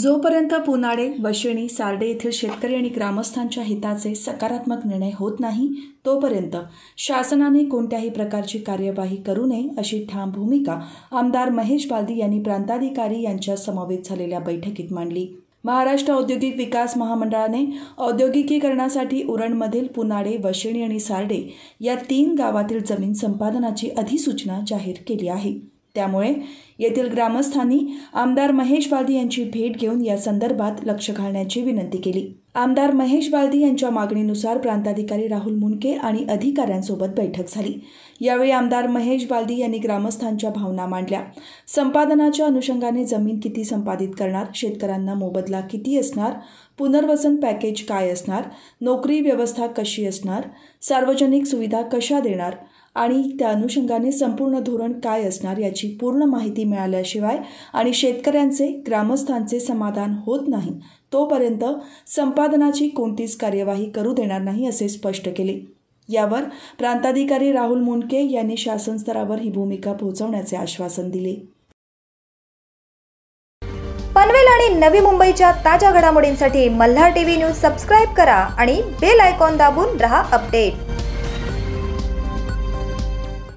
जोपर्यंत पुनाडे वशिणी सारडे येथील शेतकरी आणि ग्रामस्थांच्या हिताचे सकारात्मक निर्णय होत नाही तोपर्यंत शासनाने कोणत्याही प्रकारची कार्यवाही करू नये अशी ठाम भूमिका आमदार महेश बालदी यांनी प्रांताधिकारी यांच्या समवेत झालेल्या बैठकीत मांडली महाराष्ट्र औद्योगिक विकास महामंडळाने औद्योगिकीकरणासाठी उरणमधील पुनाडे वशिणी आणि सारडे या तीन गावातील जमीन संपादनाची अधिसूचना जाहीर केली आहे त्यामुळे येथील ग्रामस्थांनी आमदार महेश बालदी यांची भेट घेऊन या संदर्भात लक्ष घालण्याची विनंती केली आमदार महेश बालदी यांच्या मागणीनुसार प्रांताधिकारी राहुल मुनके आणि अधिकाऱ्यांसोबत बैठक झाली यावेळी आमदार महेश बालदी यांनी ग्रामस्थांच्या भावना मांडल्या संपादनाच्या अनुषंगाने जमीन किती संपादित करणार शेतकऱ्यांना मोबदला किती असणार पुनर्वसन पॅकेज काय असणार नोकरी व्यवस्था कशी असणार सार्वजनिक सुविधा कशा देणार आणि त्या अनुषंगाने संपूर्ण धोरण काय असणार याची पूर्ण माहिती मिळाल्याशिवाय आणि शेतकऱ्यांचे ग्रामस्थांचे समाधान होत नाही तोपर्यंत संपादनाची कोणतीच कार्यवाही करू देणार नाही असे स्पष्ट केले यावर प्रांताधिकारी राहुल मुंडके यांनी शासन स्तरावर ही भूमिका पोहोचवण्याचे आश्वासन दिले पनवेल आणि नवी मुंबईच्या ताज्या घडामोडींसाठी मल्हार टीव्ही न्यूज सबस्क्राईब करा आणि बेल आयकॉन दाबून रहा अपडेट